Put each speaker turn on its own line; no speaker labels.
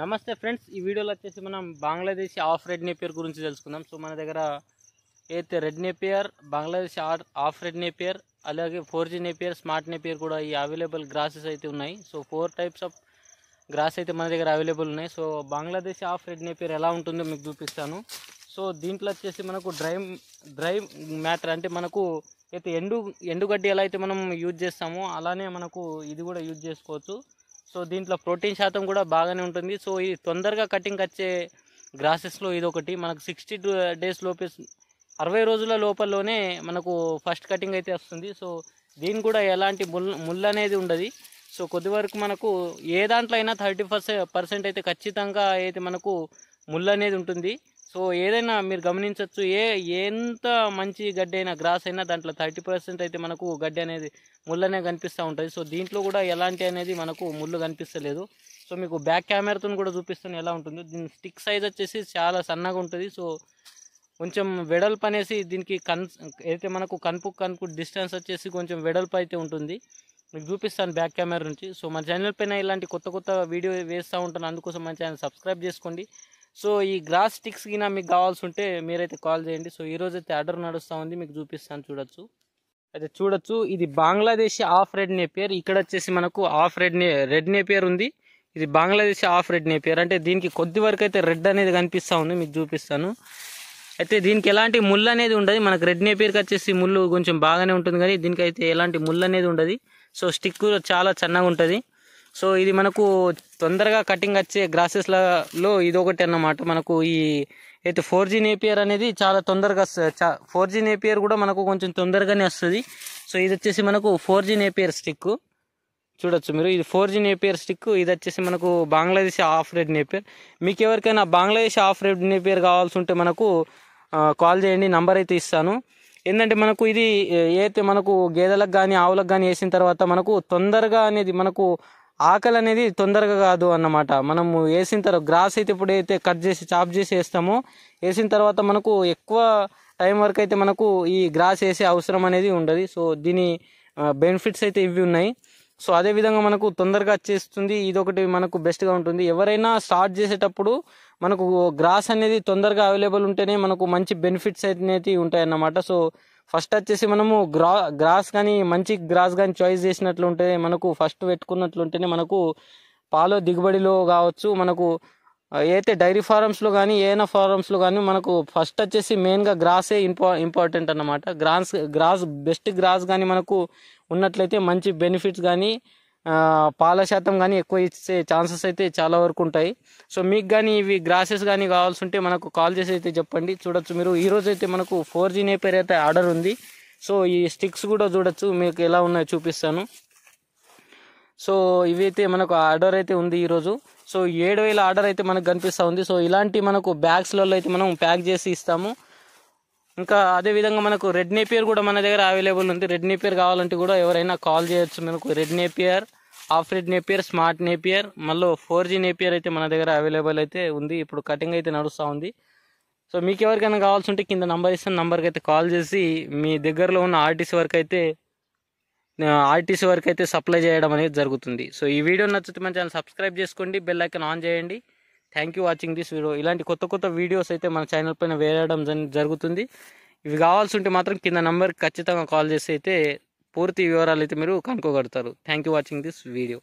నమస్తే ఫ్రెండ్స్ ఈ వీడియోలో వచ్చేసి మనం బంగ్లాదేశీ ఆఫ్ రెడ్ నేపియర్ గురించి తెలుసుకుందాం సో మన దగ్గర అయితే red napier Bangladesh of red napier అలాగే four G napier smart napier కూడా ఈ అవైలబుల్ గ్రాసెస్ అయితే ఉన్నాయి so four types of grass అయితే మన దగ్గర అవైలబుల్ ఉన్నాయి so Bangladesh of red napier ఎలా ఉంటుందో మీకు చూపిస్తాను సో దీంట్లో వచ్చేసి మనకు డ్రై డ్రై మ్యాటర్ అంటే మనకు అయితే ఎండు ఎండుగడ్డి ఎలా అయితే మనం యూజ్ చేస్తామో అలానే మనకు ఇది కూడా యూజ్ చేసుకోవచ్చు సో దీంట్లో ప్రోటీన్ శాతం కూడా బాగానే ఉంటుంది సో ఇది తొందరగా కటింగ్ వచ్చే గ్రాసెస్లో ఇది ఒకటి మనకు సిక్స్టీ టూ డేస్ లోపే అరవై రోజుల లోపలలోనే మనకు ఫస్ట్ కటింగ్ అయితే వస్తుంది సో దీని కూడా ఎలాంటి ముల్ ముళ్ళు అనేది ఉండదు సో కొద్ది వరకు మనకు ఏ దాంట్లో అయినా థర్టీ పర్సెంట్ అయితే ఖచ్చితంగా అయితే మనకు ముళ్ళు అనేది ఉంటుంది సో ఏదైనా మీరు గమనించవచ్చు ఏ ఎంత మంచి గడ్డి అయినా గ్రాస్ అయినా దాంట్లో థర్టీ పర్సెంట్ అయితే మనకు గడ్డి అనేది ముళ్ళనే కనిపిస్తూ ఉంటుంది సో దీంట్లో కూడా ఎలాంటి అనేది మనకు ముళ్ళు కనిపిస్తలేదు సో మీకు బ్యాక్ కెమెరాతో కూడా చూపిస్తాను ఎలా ఉంటుందో దీని స్టిక్ సైజ్ వచ్చేసి చాలా సన్నగా ఉంటుంది సో కొంచెం వెడల్పు అనేసి దీనికి కన్ అయితే మనకు కనుపు కనుపు డిస్టెన్స్ వచ్చేసి కొంచెం వెడల్పు అయితే ఉంటుంది మీకు చూపిస్తాను బ్యాక్ కెమెరా నుంచి సో మన ఛానల్ పైన ఇలాంటి కొత్త కొత్త వీడియో వేస్తూ ఉంటాను అందుకోసం మన ఛానల్ సబ్స్క్రైబ్ చేసుకోండి సో ఈ గ్రాస్ స్టిక్స్ కినా మీకు కావాల్సి ఉంటే మీరైతే కాల్ చేయండి సో ఈరోజు అయితే ఆర్డర్ నడుస్తూ ఉంది మీకు చూపిస్తాను చూడొచ్చు అయితే చూడొచ్చు ఇది బంగ్లాదేశ్ ఆఫ్ రెడ్ నేపియర్ ఇక్కడ వచ్చేసి మనకు ఆఫ్ రెడ్ నే రెడ్ నేపియర్ ఉంది ఇది బంగ్లాదేశ్ ఆఫ్ రెడ్ నేపియర్ అంటే దీనికి కొద్ది వరకు అయితే రెడ్ అనేది కనిపిస్తూ ఉంది మీకు చూపిస్తాను అయితే దీనికి ఎలాంటి ముళ్ళు అనేది ఉండదు మనకు రెడ్ నేపియర్కి వచ్చేసి ముళ్ళు కొంచెం బాగానే ఉంటుంది కానీ దీనికైతే ఎలాంటి ముళ్ళు అనేది ఉండదు సో స్టిక్ చాలా చిన్నగా ఉంటుంది సో ఇది మనకు తొందరగా కటింగ్ వచ్చే గ్రాసెస్లలో ఇది ఒకటి అన్నమాట మనకు ఈ అయితే ఫోర్ జీ నేపియర్ అనేది చాలా తొందరగా చా ఫోర్ జీ నేపియర్ కూడా మనకు కొంచెం తొందరగానే వస్తుంది సో ఇది వచ్చేసి మనకు ఫోర్ జీ నేపియర్ స్టిక్ చూడొచ్చు మీరు ఇది ఫోర్ జీ నేపియర్ స్టిక్ ఇది వచ్చేసి మనకు బంగ్లాదేశ్ ఆఫ్ రెడ్ నేపియర్ మీకు ఎవరికైనా బంగ్లాదేశ్ ఆఫ్ రెడ్ నేపియర్ కావాల్సి ఉంటే మనకు కాల్ చేయండి నంబర్ అయితే ఇస్తాను ఏంటంటే మనకు ఇది ఏ అయితే మనకు గేదెలకు కానీ ఆవులకు కానీ వేసిన తర్వాత మనకు తొందరగా అనేది మనకు ఆకలి అనేది తొందరగా కాదు అన్నమాట మనము వేసిన తర్వాత గ్రాస్ అయితే ఇప్పుడు అయితే కట్ చేసి చాప్ చేసి వేస్తామో వేసిన తర్వాత మనకు ఎక్కువ టైం వరకు అయితే మనకు ఈ గ్రాస్ వేసే అవసరం అనేది ఉండదు సో దీని బెనిఫిట్స్ అయితే ఇవి ఉన్నాయి సో అదేవిధంగా మనకు తొందరగా వచ్చేస్తుంది ఇదొకటి మనకు బెస్ట్గా ఉంటుంది ఎవరైనా స్టార్ట్ చేసేటప్పుడు మనకు గ్రాస్ అనేది తొందరగా అవైలబుల్ ఉంటేనే మనకు మంచి బెనిఫిట్స్ అయితే అన్నమాట సో ఫస్ట్ వచ్చేసి మనము గ్రా గ్రాస్ కానీ మంచి గ్రాస్ కానీ చాయిస్ చేసినట్లుంటే మనకు ఫస్ట్ పెట్టుకున్నట్లుంటేనే మనకు పాలో దిగుబడిలో కావచ్చు మనకు అయితే డైరీ ఫారమ్స్లో కానీ ఏదైనా ఫారమ్స్లో కానీ మనకు ఫస్ట్ వచ్చేసి మెయిన్గా గ్రాసే ఇంపా ఇంపార్టెంట్ అన్నమాట గ్రాస్ గ్రాస్ బెస్ట్ గ్రాస్ కానీ మనకు ఉన్నట్లయితే మంచి బెనిఫిట్స్ కానీ పాల శాతం కానీ ఎక్కువ ఇచ్చే ఛాన్సెస్ అయితే చాలా వరకు ఉంటాయి సో మీకు కానీ ఇవి గ్రాసెస్ కానీ కావాల్సి ఉంటే మనకు కాల్ చేసి అయితే చెప్పండి చూడొచ్చు మీరు ఈరోజు అయితే మనకు ఫోర్ జీ నేపేర్ అయితే ఆర్డర్ ఉంది సో ఈ స్టిక్స్ కూడా చూడొచ్చు మీకు ఎలా ఉన్నాయో చూపిస్తాను సో ఇవైతే మనకు ఆర్డర్ అయితే ఉంది ఈరోజు సో ఏడు వేల ఆర్డర్ అయితే మనకు కనిపిస్తూ ఉంది సో ఇలాంటి మనకు బ్యాగ్స్లలో అయితే మనం ప్యాక్ చేసి ఇస్తాము ఇంకా అదేవిధంగా మనకు రెడ్ నేపియర్ కూడా మన దగ్గర అవైలబుల్ ఉంది రెడ్ నేపియర్ కావాలంటే కూడా ఎవరైనా కాల్ చేయొచ్చు మనకు red napier of red napier smart napier మళ్ళీ ఫోర్ జీ నేపియర్ అయితే మన దగ్గర అవైలబుల్ అయితే ఉంది ఇప్పుడు కటింగ్ అయితే నడుస్తూ ఉంది సో మీకు ఎవరికైనా కావాల్సి ఉంటే కింద నంబర్ ఇస్తాను నంబర్కి అయితే కాల్ చేసి మీ దగ్గరలో ఉన్న ఆర్టీసీ వరకు అయితే ఆర్టీసీ వరకు అయితే సప్లై చేయడం అనేది జరుగుతుంది సో ఈ వీడియో నచ్చితే మన ఛానల్ సబ్స్క్రైబ్ చేసుకోండి బెల్ ఐకన్ ఆన్ చేయండి thank you watching this video ఇలాంటి కొత్త కొత్త వీడియోస్ అయితే మన ఛానల్ పైన వేయడం జరుగుతుంది ఇవి కావాల్సి ఉంటే మాత్రం కింద నంబర్కి ఖచ్చితంగా కాల్ చేసి అయితే పూర్తి వివరాలు అయితే మీరు కనుక్కోగలుగుతారు thank you watching this video